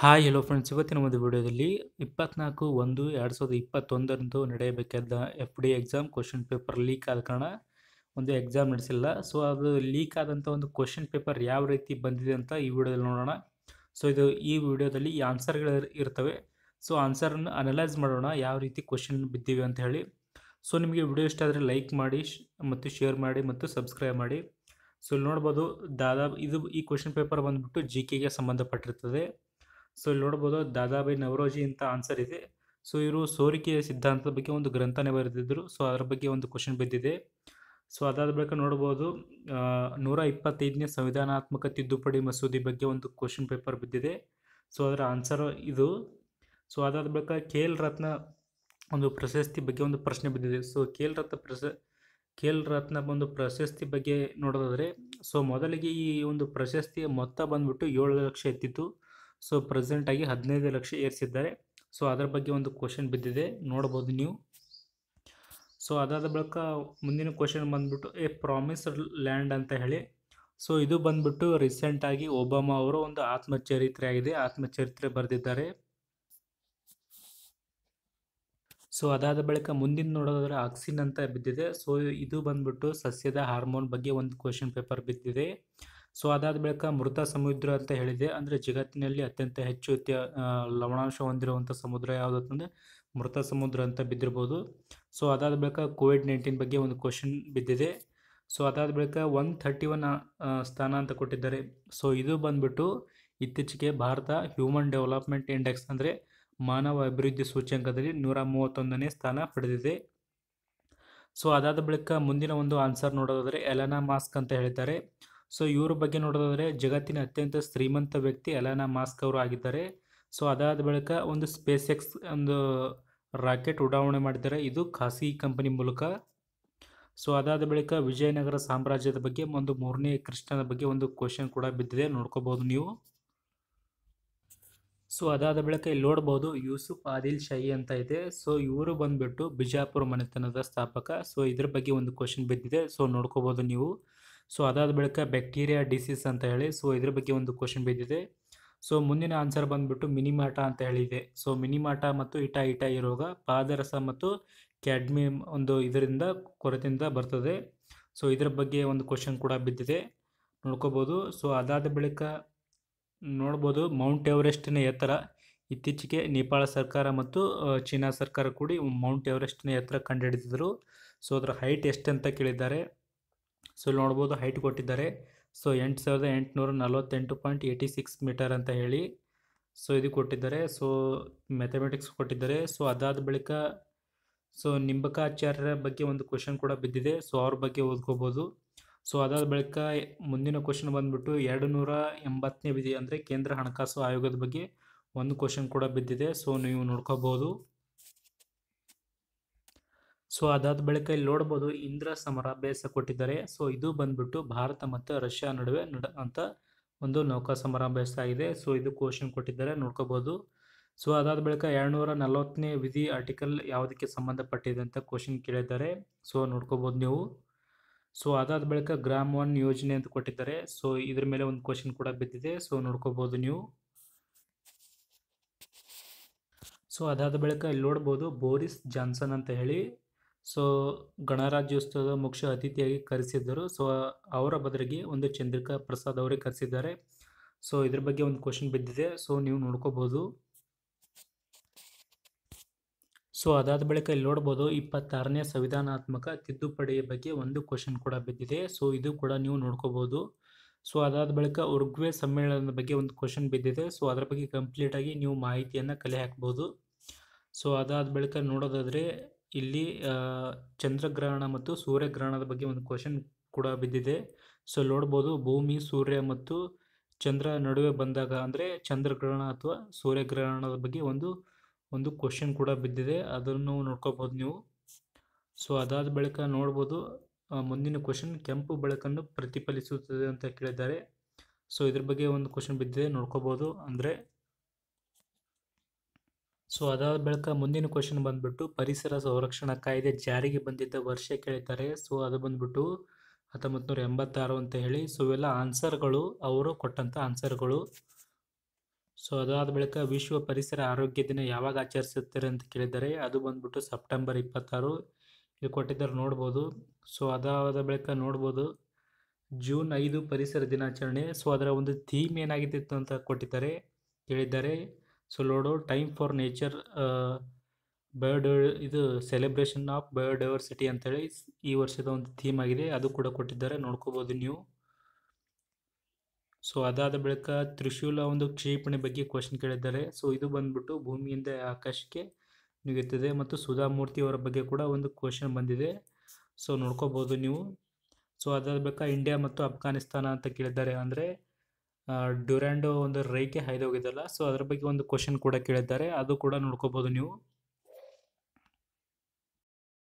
hi hello friends ಇವತ್ತಿನ ಒಂದು ವಿಡಿಯೋದಲ್ಲಿ ಇಪ್ಪತ್ನಾಲ್ಕು ಒಂದು ಎರಡು ಸಾವಿರದ ಇಪ್ಪತ್ತೊಂದರಂದು ನಡೆಯಬೇಕಾದ F D exam question paper leak ಆದ ಕಾರಣ ಒಂದು ಎಕ್ಸಾಮ್ ನಡೆಸಿಲ್ಲ ಸೊ ಅದು ಲೀಕ್ ಆದಂಥ ಒಂದು ಕ್ವಶನ್ ಪೇಪರ್ ಯಾವ ರೀತಿ ಬಂದಿದೆ ಅಂತ ಈ ವಿಡಿಯೋದಲ್ಲಿ ನೋಡೋಣ ಸೊ ಇದು ಈ ವಿಡಿಯೋದಲ್ಲಿ ಈ ಆನ್ಸರ್ಗಳು ಇರ್ತವೆ ಸೊ ಆನ್ಸರನ್ನು ಅನಲೈಸ್ ಮಾಡೋಣ ಯಾವ ರೀತಿ ಕ್ವಶನ್ ಬಿದ್ದೀವಿ ಅಂತ ಹೇಳಿ ಸೊ ನಿಮಗೆ ವಿಡಿಯೋ ಇಷ್ಟ ಆದರೆ ಲೈಕ್ ಮಾಡಿ ಮತ್ತು ಶೇರ್ ಮಾಡಿ ಮತ್ತು ಸಬ್ಸ್ಕ್ರೈಬ್ ಮಾಡಿ ಸೊ ನೋಡ್ಬೋದು ದಾದಾ ಇದು ಈ ಕ್ವಶನ್ ಪೇಪರ್ ಬಂದುಬಿಟ್ಟು ಜಿ ಕೆಗೆ ಸಂಬಂಧಪಟ್ಟಿರ್ತದೆ ಸೊ ಇಲ್ಲಿ ನೋಡ್ಬೋದು ದಾದಾಬಾಯಿ ನವರೋಜಿ ಅಂತ ಆನ್ಸರ್ ಇದೆ ಸೊ ಇವರು ಸೋರಿಕೆಯ ಸಿದ್ಧಾಂತದ ಬಗ್ಗೆ ಒಂದು ಗ್ರಂಥನೇ ಬರೆದಿದ್ದರು ಸೊ ಅದರ ಬಗ್ಗೆ ಒಂದು ಕ್ವಶನ್ ಬಿದ್ದಿದೆ ಸೊ ಅದಾದ ಬಳಿಕ ನೋಡ್ಬೋದು ನೂರ ಇಪ್ಪತ್ತೈದನೇ ಸಂವಿಧಾನಾತ್ಮಕ ತಿದ್ದುಪಡಿ ಮಸೂದೆ ಬಗ್ಗೆ ಒಂದು ಕ್ವಶನ್ ಪೇಪರ್ ಬಿದ್ದಿದೆ ಸೊ ಅದರ ಆನ್ಸರ್ ಇದು ಸೊ ಅದಾದ ಬಳಿಕ ಕೆ ಎಲ್ ರತ್ನ ಒಂದು ಪ್ರಶಸ್ತಿ ಬಗ್ಗೆ ಒಂದು ಪ್ರಶ್ನೆ ಬಿದ್ದಿದೆ ಸೊ ಕೆ ಎಲ್ ರತ್ನ ಪ್ರಶ ಕೆ ಎಲ್ ರತ್ನ ಒಂದು ಪ್ರಶಸ್ತಿ ಬಗ್ಗೆ ನೋಡೋದಾದರೆ ಸೊ ಮೊದಲಿಗೆ ಈ ಒಂದು ಪ್ರಶಸ್ತಿಯ ಮೊತ್ತ ಬಂದ್ಬಿಟ್ಟು ಏಳು ಲಕ್ಷ ಎತ್ತಿತ್ತು ಸೊ ಪ್ರೆಸೆಂಟಾಗಿ ಹದಿನೈದು ಲಕ್ಷ ಏರಿಸಿದ್ದಾರೆ ಸೊ ಅದರ ಬಗ್ಗೆ ಒಂದು ಕ್ವಶನ್ ಬಿದ್ದಿದೆ ನೋಡ್ಬೋದು ನೀವು ಸೊ ಅದಾದ ಬಳಿಕ ಮುಂದಿನ ಕ್ವಶನ್ ಬಂದ್ಬಿಟ್ಟು ಎ ಪ್ರಾಮಿಸ್ಡ್ ಲ್ಯಾಂಡ್ ಅಂತ ಹೇಳಿ ಸೊ ಇದು ಬಂದ್ಬಿಟ್ಟು ರೀಸೆಂಟಾಗಿ ಒಬಾಮ ಅವರು ಒಂದು ಆತ್ಮಚರಿತ್ರೆ ಆಗಿದೆ ಆತ್ಮಚರಿತ್ರೆ ಬರೆದಿದ್ದಾರೆ ಸೊ ಅದಾದ ಬಳಿಕ ಮುಂದಿನ ನೋಡೋದಾದ್ರೆ ಆಕ್ಸಿನ್ ಅಂತ ಬಿದ್ದಿದೆ ಸೊ ಇದು ಬಂದ್ಬಿಟ್ಟು ಸಸ್ಯದ ಹಾರ್ಮೋನ್ ಬಗ್ಗೆ ಒಂದು ಕ್ವಶನ್ ಪೇಪರ್ ಬಿದ್ದಿದೆ ಸೊ ಅದಾದ ಬಳಿಕ ಮೃತ ಸಮುದ್ರ ಅಂತ ಹೇಳಿದೆ ಅಂದರೆ ಜಗತ್ತಿನಲ್ಲಿ ಅತ್ಯಂತ ಹೆಚ್ಚು ಲವಣಾಂಶ ಹೊಂದಿರುವಂಥ ಸಮುದ್ರ ಯಾವುದು ಅಂತಂದರೆ ಮೃತ ಸಮುದ್ರ ಅಂತ ಬಿದ್ದಿರ್ಬೋದು ಸೊ ಅದಾದ ಬಳಿಕ ಕೋವಿಡ್ ನೈನ್ಟೀನ್ ಬಗ್ಗೆ ಒಂದು ಕ್ವಶನ್ ಬಿದ್ದಿದೆ ಸೊ ಅದಾದ ಬಳಿಕ ಒನ್ ಥರ್ಟಿ ಒನ್ ಸ್ಥಾನ ಅಂತ ಕೊಟ್ಟಿದ್ದಾರೆ ಸೊ ಇದು ಬಂದ್ಬಿಟ್ಟು ಇತ್ತೀಚೆಗೆ ಭಾರತ ಹ್ಯೂಮನ್ ಡೆವಲಪ್ಮೆಂಟ್ ಇಂಡೆಕ್ಸ್ ಅಂದರೆ ಮಾನವ ಅಭಿವೃದ್ಧಿ ಸೂಚ್ಯಂಕದಲ್ಲಿ ನೂರ ಮೂವತ್ತೊಂದನೇ ಸ್ಥಾನ ಪಡೆದಿದೆ ಸೊ ಅದಾದ ಬಳಿಕ ಮುಂದಿನ ಒಂದು ಆನ್ಸರ್ ನೋಡೋದಾದರೆ ಎಲನಾ ಮಾಸ್ಕ್ ಅಂತ ಹೇಳಿದ್ದಾರೆ ಸೊ ಇವ್ರ ಬಗ್ಗೆ ನೋಡೋದಾದರೆ ಜಗತ್ತಿನ ಅತ್ಯಂತ ಶ್ರೀಮಂತ ವ್ಯಕ್ತಿ ಅಲಾನಾ ಮಾಸ್ಕ್ ಅವರು ಆಗಿದ್ದಾರೆ ಸೊ ಅದಾದ ಬಳಿಕ ಒಂದು ಸ್ಪೇಸ್ ಎಕ್ಸ್ ಒಂದು ರಾಕೆಟ್ ಉಡಾವಣೆ ಮಾಡಿದ್ದಾರೆ ಇದು ಖಾಸಗಿ ಕಂಪನಿ ಮೂಲಕ ಸೊ ಅದಾದ ಬಳಿಕ ವಿಜಯನಗರ ಸಾಮ್ರಾಜ್ಯದ ಬಗ್ಗೆ ಒಂದು ಮೂರನೇ ಕೃಷ್ಣನ ಬಗ್ಗೆ ಒಂದು ಕ್ವಶನ್ ಕೂಡ ಬಿದ್ದಿದೆ ನೋಡ್ಕೋಬಹುದು ನೀವು ಸೊ ಅದಾದ ಬಳಿಕ ಇಲ್ಲಿ ನೋಡ್ಬೋದು ಯೂಸುಫ್ ಆದಿಲ್ ಶಾಹಿ ಅಂತ ಇದೆ ಸೊ ಇವರು ಬಂದ್ಬಿಟ್ಟು ಬಿಜಾಪುರ ಮನೆತನದ ಸ್ಥಾಪಕ ಸೊ ಇದ್ರ ಬಗ್ಗೆ ಒಂದು ಕ್ವಶನ್ ಬಿದ್ದಿದೆ ಸೊ ನೋಡ್ಕೋಬಹುದು ನೀವು ಸೊ ಅದಾದ ಬಳಿಕ ಬ್ಯಾಕ್ಟೀರಿಯಾ ಡಿಸೀಸ್ ಅಂತ ಹೇಳಿ ಸೊ ಇದ್ರ ಬಗ್ಗೆ ಒಂದು ಕ್ವಶನ್ ಬಿದ್ದಿದೆ ಸೊ ಮುಂದಿನ ಆನ್ಸರ್ ಬಂದ್ಬಿಟ್ಟು ಮಿನಿಮಾಟ ಅಂತ ಹೇಳಿದೆ ಸೊ ಮಿನಿಮಾಟ ಮತ್ತು ಇಟಾ ಇಟಾ ಈ ರೋಗ ಪಾದರಸ ಮತ್ತು ಕ್ಯಾಡ್ಮಿಯಂ ಒಂದು ಇದರಿಂದ ಕೊರತೆಯಿಂದ ಬರ್ತದೆ ಸೊ ಇದರ ಬಗ್ಗೆ ಒಂದು ಕ್ವಶನ್ ಕೂಡ ಬಿದ್ದಿದೆ ನೋಡ್ಕೋಬೋದು ಸೊ ಅದಾದ ಬಳಿಕ ನೋಡ್ಬೋದು ಮೌಂಟ್ ಎವರೆಸ್ಟಿನ ಎತ್ತರ ಇತ್ತೀಚೆಗೆ ನೇಪಾಳ ಸರ್ಕಾರ ಮತ್ತು ಚೀನಾ ಸರ್ಕಾರ ಕೂಡಿ ಮೌಂಟ್ ಎವರೆಸ್ಟ್ನ ಎತ್ತರ ಕಂಡುಹಿಡಿದಿದ್ದರು ಸೊ ಅದರ ಹೈಟ್ ಎಷ್ಟು ಅಂತ ಕೇಳಿದ್ದಾರೆ ಸೊ ಇಲ್ಲಿ ನೋಡ್ಬೋದು ಹೈಟ್ ಕೊಟ್ಟಿದ್ದಾರೆ ಸೊ ಎಂಟು ಸಾವಿರದ ಎಂಟುನೂರ ನಲವತ್ತೆಂಟು ಪಾಯಿಂಟ್ ಏಯ್ಟಿ ಸಿಕ್ಸ್ ಮೀಟರ್ ಅಂತ ಹೇಳಿ ಸೊ ಇದು ಕೊಟ್ಟಿದ್ದಾರೆ ಸೊ ಮ್ಯಾಥಮೆಟಿಕ್ಸ್ ಕೊಟ್ಟಿದ್ದಾರೆ ಸೊ ಅದಾದ ಬಳಿಕ ಸೊ ನಿಂಬಕಾಚಾರ್ಯರ ಬಗ್ಗೆ ಒಂದು ಕ್ವಶನ್ ಕೂಡ ಬಿದ್ದಿದೆ ಸೊ ಅವ್ರ ಬಗ್ಗೆ ಓದ್ಕೋಬೋದು ಸೊ ಅದಾದ ಬಳಿಕ ಮುಂದಿನ ಕ್ವಶನ್ ಬಂದ್ಬಿಟ್ಟು ಎರಡು ನೂರ ಎಂಬತ್ತನೇ ವಿಧಿ ಅಂದರೆ ಕೇಂದ್ರ ಹಣಕಾಸು ಆಯೋಗದ ಬಗ್ಗೆ ಒಂದು ಕ್ವಶನ್ ಕೂಡ ಬಿದ್ದಿದೆ ಸೊ ನೀವು ನೋಡ್ಕೋಬೋದು ಸೊ ಅದಾದ ಬಳಿಕ ಇಲ್ಲಿ ನೋಡ್ಬೋದು ಇಂದ್ರ ಸಮರಾಭ್ಯಾಸ ಕೊಟ್ಟಿದ್ದಾರೆ ಸೊ ಇದು ಬಂದ್ಬಿಟ್ಟು ಭಾರತ ಮತ್ತು ರಷ್ಯಾ ನಡುವೆ ನಡ ಅಂತ ಒಂದು ನೌಕಾ ಸಮರಾಭ್ಯಾಸ ಆಗಿದೆ ಸೊ ಇದು ಕ್ವಶನ್ ಕೊಟ್ಟಿದ್ದಾರೆ ನೋಡ್ಕೋಬೋದು ಸೊ ಅದಾದ ಬಳಿಕ ಎರಡುನೂರ ನಲವತ್ತನೇ ವಿಧಿ ಆರ್ಟಿಕಲ್ ಯಾವುದಕ್ಕೆ ಸಂಬಂಧಪಟ್ಟಿದೆ ಅಂತ ಕ್ವಶನ್ ಕೇಳಿದ್ದಾರೆ ಸೊ ನೋಡ್ಕೋಬೋದು ನೀವು ಸೊ ಅದಾದ ಬಳಿಕ ಗ್ರಾಮ್ ಒನ್ ಯೋಜನೆ ಅಂತ ಕೊಟ್ಟಿದ್ದಾರೆ ಸೊ ಇದ್ರ ಮೇಲೆ ಒಂದು ಕ್ವಶನ್ ಕೂಡ ಬಿದ್ದಿದೆ ಸೊ ನೋಡ್ಕೋಬೋದು ನೀವು ಸೊ ಅದಾದ ಬಳಿಕ ಇಲ್ಲಿ ನೋಡ್ಬೋದು ಬೋರಿಸ್ ಜಾನ್ಸನ್ ಅಂತ ಹೇಳಿ ಸೊ ಗಣರಾಜ್ಯೋತ್ಸವದ ಮುಖ್ಯ ಅತಿಥಿಯಾಗಿ ಕರೆಸಿದ್ದರು ಸೊ ಅವರ ಬದಲಿಗೆ ಒಂದು ಚಂದ್ರಿಕಾ ಪ್ರಸಾದ್ ಅವರೇ ಕರೆಸಿದ್ದಾರೆ ಸೊ ಇದ್ರ ಬಗ್ಗೆ ಒಂದು ಕ್ವಶನ್ ಬಿದ್ದಿದೆ ಸೊ ನೀವು ನೋಡ್ಕೋಬಹುದು ಸೊ ಅದಾದ ಬಳಿಕ ಇಲ್ಲಿ ನೋಡ್ಬೋದು ಇಪ್ಪತ್ತಾರನೇ ಸಂವಿಧಾನಾತ್ಮಕ ತಿದ್ದುಪಡಿಯ ಬಗ್ಗೆ ಒಂದು ಕ್ವಶನ್ ಕೂಡ ಬಿದ್ದಿದೆ ಸೊ ಇದು ಕೂಡ ನೀವು ನೋಡ್ಕೋಬಹುದು ಸೊ ಅದಾದ ಬಳಿಕ ಉರ್ಗ್ವೆ ಸಮ್ಮೇಳನದ ಬಗ್ಗೆ ಒಂದು ಕ್ವಶನ್ ಬಿದ್ದಿದೆ ಸೊ ಅದರ ಬಗ್ಗೆ ಕಂಪ್ಲೀಟಾಗಿ ನೀವು ಮಾಹಿತಿಯನ್ನು ಕಲೆ ಹಾಕ್ಬೋದು ಸೊ ಅದಾದ ಬಳಿಕ ನೋಡೋದಾದರೆ ಇಲ್ಲಿ ಚಂದ್ರಗ್ರಹಣ ಮತ್ತು ಸೂರ್ಯಗ್ರಹಣದ ಬಗ್ಗೆ ಒಂದು ಕ್ವಶನ್ ಕೂಡ ಬಿದ್ದಿದೆ ಸೊ ನೋಡ್ಬೋದು ಭೂಮಿ ಸೂರ್ಯ ಮತ್ತು ಚಂದ್ರ ನಡುವೆ ಬಂದಾಗ ಅಂದರೆ ಚಂದ್ರಗ್ರಹಣ ಅಥವಾ ಸೂರ್ಯಗ್ರಹಣದ ಬಗ್ಗೆ ಒಂದು ಒಂದು ಕ್ವಶನ್ ಕೂಡ ಬಿದ್ದಿದೆ ಅದನ್ನು ನೋಡ್ಕೋಬೋದು ನೀವು ಸೊ ಅದಾದ ಬಳಿಕ ನೋಡ್ಬೋದು ಮುಂದಿನ ಕ್ವಶನ್ ಕೆಂಪು ಬೆಳಕನ್ನು ಪ್ರತಿಫಲಿಸುತ್ತದೆ ಅಂತ ಕೇಳಿದ್ದಾರೆ ಸೊ ಇದ್ರ ಬಗ್ಗೆ ಒಂದು ಕ್ವಶನ್ ಬಿದ್ದಿದೆ ನೋಡ್ಕೋಬೋದು ಅಂದರೆ ಸೊ ಅದಾದ ಬಳಿಕ ಮುಂದಿನ ಕ್ವಶನ್ ಬಂದ್ಬಿಟ್ಟು ಪರಿಸರ ಸಂರಕ್ಷಣಾ ಕಾಯ್ದೆ ಜಾರಿಗೆ ಬಂದಿದ್ದ ವರ್ಷ ಕೇಳ್ತಾರೆ ಸೊ ಅದು ಬಂದ್ಬಿಟ್ಟು ಹತ್ತೊಂಬತ್ತು ನೂರ ಎಂಬತ್ತಾರು ಅಂತ ಹೇಳಿ ಸೊ ಇವೆಲ್ಲ ಆನ್ಸರ್ಗಳು ಅವರು ಕೊಟ್ಟಂಥ ಆನ್ಸರ್ಗಳು ಸೊ ಅದಾದ ಬಳಿಕ ವಿಶ್ವ ಪರಿಸರ ಆರೋಗ್ಯ ದಿನ ಯಾವಾಗ ಆಚರಿಸುತ್ತಾರೆ ಅಂತ ಕೇಳಿದ್ದಾರೆ ಅದು ಬಂದ್ಬಿಟ್ಟು ಸೆಪ್ಟೆಂಬರ್ ಇಪ್ಪತ್ತಾರು ಇಲ್ಲಿ ಕೊಟ್ಟಿದ್ದಾರೆ ನೋಡ್ಬೋದು ಸೊ ಅದಾದ ಬಳಿಕ ನೋಡ್ಬೋದು ಜೂನ್ ಐದು ಪರಿಸರ ದಿನಾಚರಣೆ ಸೊ ಅದರ ಒಂದು ಥೀಮ್ ಏನಾಗಿತ್ತು ಅಂತ ಕೊಟ್ಟಿದ್ದಾರೆ ಕೇಳಿದ್ದಾರೆ ಸೊ ನೋಡು ಟೈಮ್ ಫಾರ್ ನೇಚರ್ ಬಯೋಡ ಇದು ಸೆಲೆಬ್ರೇಷನ್ ಆಫ್ ಬಯೋಡೈವರ್ಸಿಟಿ ಅಂತೇಳಿ ಈ ವರ್ಷದ ಒಂದು ಥೀಮ್ ಆಗಿದೆ ಅದು ಕೂಡ ಕೊಟ್ಟಿದ್ದಾರೆ ನೋಡ್ಕೋಬೋದು ನೀವು ಸೊ ಅದಾದ ಬಳಿಕ ತ್ರಿಶೂಲ ಒಂದು ಕ್ಷೇಪಣೆ ಬಗ್ಗೆ ಕ್ವಶನ್ ಕೇಳಿದ್ದಾರೆ ಸೊ ಇದು ಬಂದ್ಬಿಟ್ಟು ಭೂಮಿಯಿಂದ ಆಕಾಶಕ್ಕೆ ನುಗ್ಗುತ್ತದೆ ಮತ್ತು ಸುಧಾಮೂರ್ತಿ ಅವರ ಬಗ್ಗೆ ಕೂಡ ಒಂದು ಕ್ವಶನ್ ಬಂದಿದೆ ಸೊ ನೋಡ್ಕೋಬೋದು ನೀವು ಸೊ ಅದಾದ ಬಳಿಕ ಇಂಡಿಯಾ ಮತ್ತು ಅಫ್ಘಾನಿಸ್ತಾನ ಅಂತ ಕೇಳಿದ್ದಾರೆ ಅಂದರೆ ಡ್ಯೂರ್ಯಾಂಡೋ ಒಂದು ರೈಕೆ ಹಾಯ್ದೋಗಿದ್ದಲ್ಲ ಸೊ ಅದ್ರ ಬಗ್ಗೆ ಒಂದು ಕ್ವಶನ್ ಕೂಡ ಕೇಳಿದ್ದಾರೆ ಅದು ಕೂಡ ನೋಡ್ಕೋಬೋದು ನೀವು